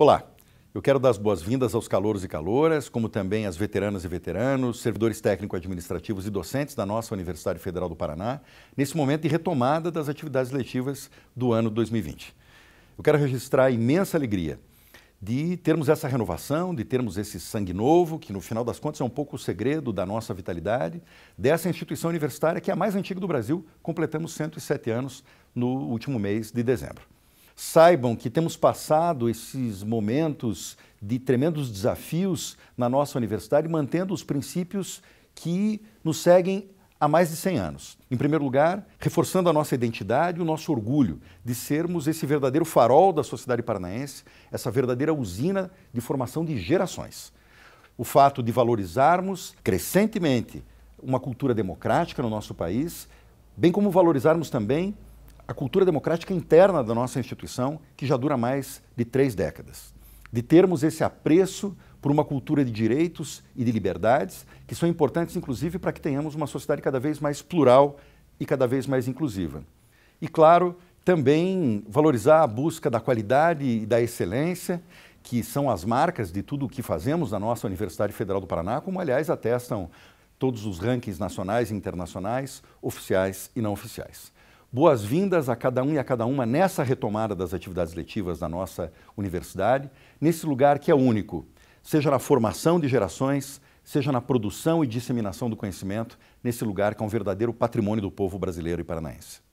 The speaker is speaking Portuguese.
Olá, eu quero dar as boas-vindas aos calouros e caloras, como também às veteranas e veteranos, servidores técnico-administrativos e docentes da nossa Universidade Federal do Paraná, nesse momento de retomada das atividades letivas do ano 2020. Eu quero registrar a imensa alegria de termos essa renovação, de termos esse sangue novo, que no final das contas é um pouco o segredo da nossa vitalidade, dessa instituição universitária que é a mais antiga do Brasil, completamos 107 anos no último mês de dezembro. Saibam que temos passado esses momentos de tremendos desafios na nossa universidade, mantendo os princípios que nos seguem há mais de 100 anos. Em primeiro lugar, reforçando a nossa identidade, o nosso orgulho de sermos esse verdadeiro farol da sociedade paranaense, essa verdadeira usina de formação de gerações. O fato de valorizarmos crescentemente uma cultura democrática no nosso país, bem como valorizarmos também a cultura democrática interna da nossa instituição, que já dura mais de três décadas. De termos esse apreço por uma cultura de direitos e de liberdades, que são importantes, inclusive, para que tenhamos uma sociedade cada vez mais plural e cada vez mais inclusiva. E, claro, também valorizar a busca da qualidade e da excelência, que são as marcas de tudo o que fazemos na nossa Universidade Federal do Paraná, como, aliás, atestam todos os rankings nacionais e internacionais, oficiais e não oficiais boas-vindas a cada um e a cada uma nessa retomada das atividades letivas da nossa universidade, nesse lugar que é único, seja na formação de gerações, seja na produção e disseminação do conhecimento, nesse lugar que é um verdadeiro patrimônio do povo brasileiro e paranaense.